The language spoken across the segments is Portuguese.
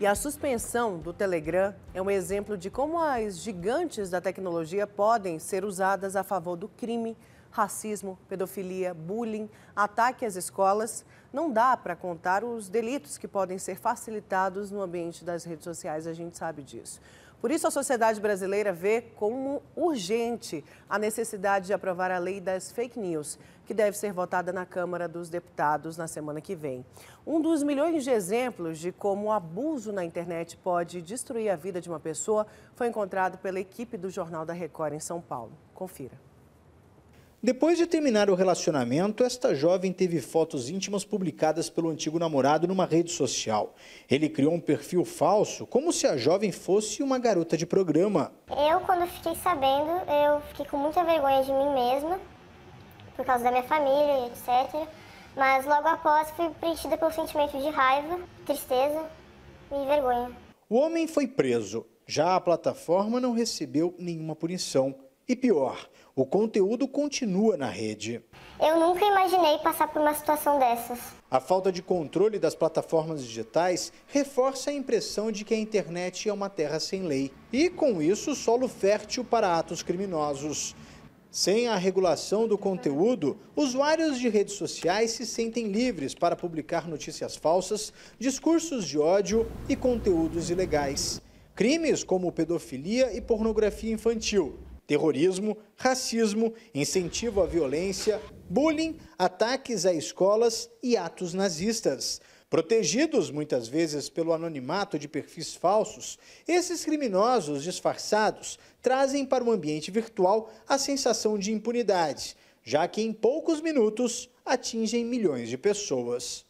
E a suspensão do Telegram é um exemplo de como as gigantes da tecnologia podem ser usadas a favor do crime, racismo, pedofilia, bullying, ataque às escolas. Não dá para contar os delitos que podem ser facilitados no ambiente das redes sociais, a gente sabe disso. Por isso, a sociedade brasileira vê como urgente a necessidade de aprovar a lei das fake news, que deve ser votada na Câmara dos Deputados na semana que vem. Um dos milhões de exemplos de como o abuso na internet pode destruir a vida de uma pessoa foi encontrado pela equipe do Jornal da Record em São Paulo. Confira. Depois de terminar o relacionamento, esta jovem teve fotos íntimas publicadas pelo antigo namorado numa rede social. Ele criou um perfil falso, como se a jovem fosse uma garota de programa. Eu, quando fiquei sabendo, eu fiquei com muita vergonha de mim mesma, por causa da minha família, etc. Mas logo após fui preenchida pelo sentimento de raiva, tristeza e vergonha. O homem foi preso. Já a plataforma não recebeu nenhuma punição. E pior, o conteúdo continua na rede. Eu nunca imaginei passar por uma situação dessas. A falta de controle das plataformas digitais reforça a impressão de que a internet é uma terra sem lei e, com isso, solo fértil para atos criminosos. Sem a regulação do conteúdo, usuários de redes sociais se sentem livres para publicar notícias falsas, discursos de ódio e conteúdos ilegais. Crimes como pedofilia e pornografia infantil terrorismo, racismo, incentivo à violência, bullying, ataques a escolas e atos nazistas. Protegidos muitas vezes pelo anonimato de perfis falsos, esses criminosos disfarçados trazem para o ambiente virtual a sensação de impunidade, já que em poucos minutos atingem milhões de pessoas.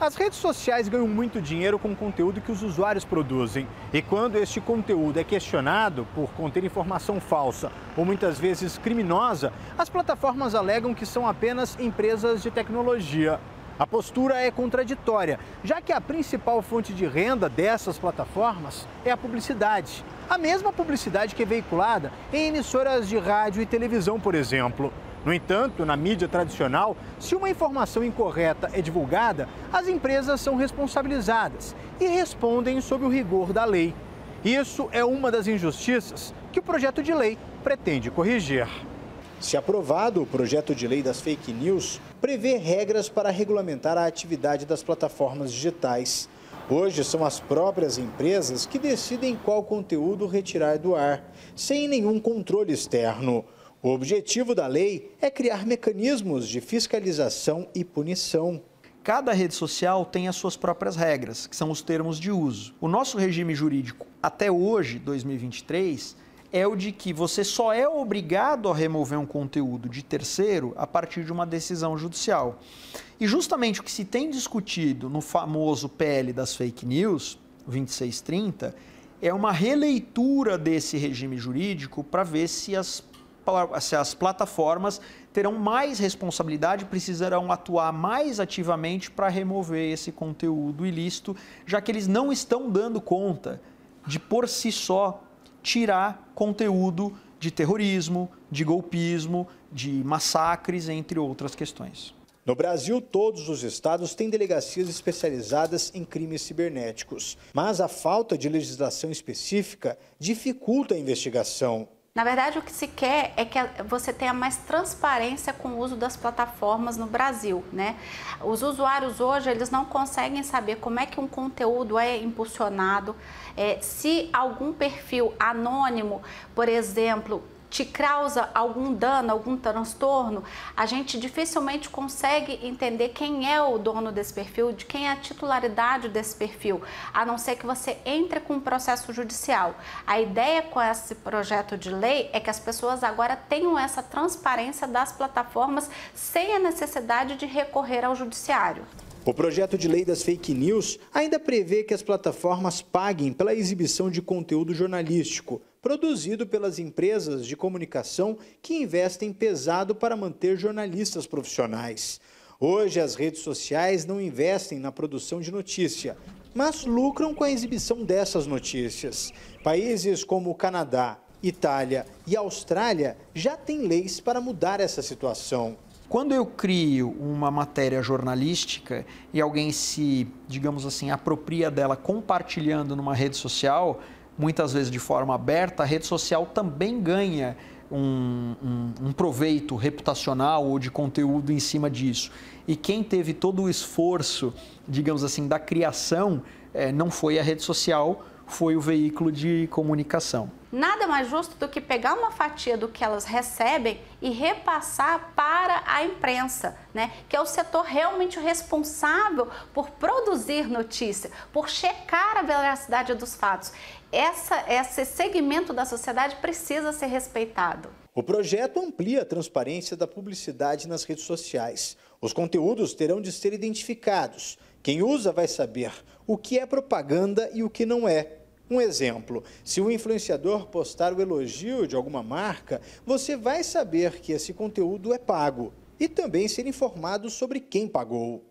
As redes sociais ganham muito dinheiro com o conteúdo que os usuários produzem. E quando este conteúdo é questionado por conter informação falsa ou muitas vezes criminosa, as plataformas alegam que são apenas empresas de tecnologia. A postura é contraditória, já que a principal fonte de renda dessas plataformas é a publicidade. A mesma publicidade que é veiculada em emissoras de rádio e televisão, por exemplo. No entanto, na mídia tradicional, se uma informação incorreta é divulgada, as empresas são responsabilizadas e respondem sob o rigor da lei. Isso é uma das injustiças que o projeto de lei pretende corrigir. Se aprovado, o projeto de lei das fake news prevê regras para regulamentar a atividade das plataformas digitais. Hoje são as próprias empresas que decidem qual conteúdo retirar do ar, sem nenhum controle externo. O objetivo da lei é criar mecanismos de fiscalização e punição. Cada rede social tem as suas próprias regras, que são os termos de uso. O nosso regime jurídico até hoje, 2023, é o de que você só é obrigado a remover um conteúdo de terceiro a partir de uma decisão judicial. E justamente o que se tem discutido no famoso PL das fake news, 2630, é uma releitura desse regime jurídico para ver se as se as plataformas terão mais responsabilidade, precisarão atuar mais ativamente para remover esse conteúdo ilícito, já que eles não estão dando conta de, por si só, tirar conteúdo de terrorismo, de golpismo, de massacres, entre outras questões. No Brasil, todos os estados têm delegacias especializadas em crimes cibernéticos, mas a falta de legislação específica dificulta a investigação. Na verdade, o que se quer é que você tenha mais transparência com o uso das plataformas no Brasil, né? Os usuários hoje, eles não conseguem saber como é que um conteúdo é impulsionado, é, se algum perfil anônimo, por exemplo, te causa algum dano, algum transtorno, a gente dificilmente consegue entender quem é o dono desse perfil, de quem é a titularidade desse perfil, a não ser que você entre com um processo judicial. A ideia com esse projeto de lei é que as pessoas agora tenham essa transparência das plataformas sem a necessidade de recorrer ao judiciário. O projeto de lei das fake news ainda prevê que as plataformas paguem pela exibição de conteúdo jornalístico, produzido pelas empresas de comunicação que investem pesado para manter jornalistas profissionais. Hoje, as redes sociais não investem na produção de notícia, mas lucram com a exibição dessas notícias. Países como o Canadá, Itália e Austrália já têm leis para mudar essa situação. Quando eu crio uma matéria jornalística e alguém se, digamos assim, apropria dela compartilhando numa rede social, muitas vezes de forma aberta, a rede social também ganha um, um, um, proveito reputacional ou de conteúdo em cima disso. E quem teve todo o esforço, digamos assim, da criação, é, não foi a rede social, foi o veículo de comunicação. Nada mais justo do que pegar uma fatia do que elas recebem e repassar para a imprensa, né? que é o setor realmente responsável por produzir notícia, por checar a veracidade dos fatos. Essa, esse segmento da sociedade precisa ser respeitado. O projeto amplia a transparência da publicidade nas redes sociais. Os conteúdos terão de ser identificados. Quem usa vai saber o que é propaganda e o que não é. Um exemplo: se o influenciador postar o elogio de alguma marca, você vai saber que esse conteúdo é pago e também ser informado sobre quem pagou.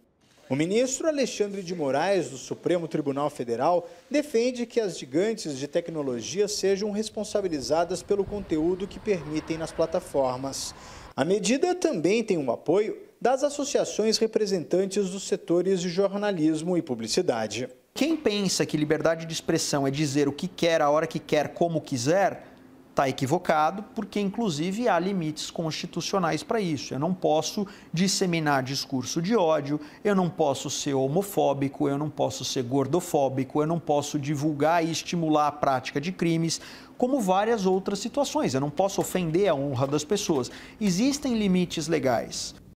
O ministro Alexandre de Moraes, do Supremo Tribunal Federal, defende que as gigantes de tecnologia sejam responsabilizadas pelo conteúdo que permitem nas plataformas. A medida também tem o um apoio das associações representantes dos setores de jornalismo e publicidade. Quem pensa que liberdade de expressão é dizer o que quer, a hora que quer, como quiser, está equivocado, porque inclusive há limites constitucionais para isso. Eu não posso disseminar discurso de ódio, eu não posso ser homofóbico, eu não posso ser gordofóbico, eu não posso divulgar e estimular a prática de crimes, como várias outras situações. Eu não posso ofender a honra das pessoas. Existem limites legais.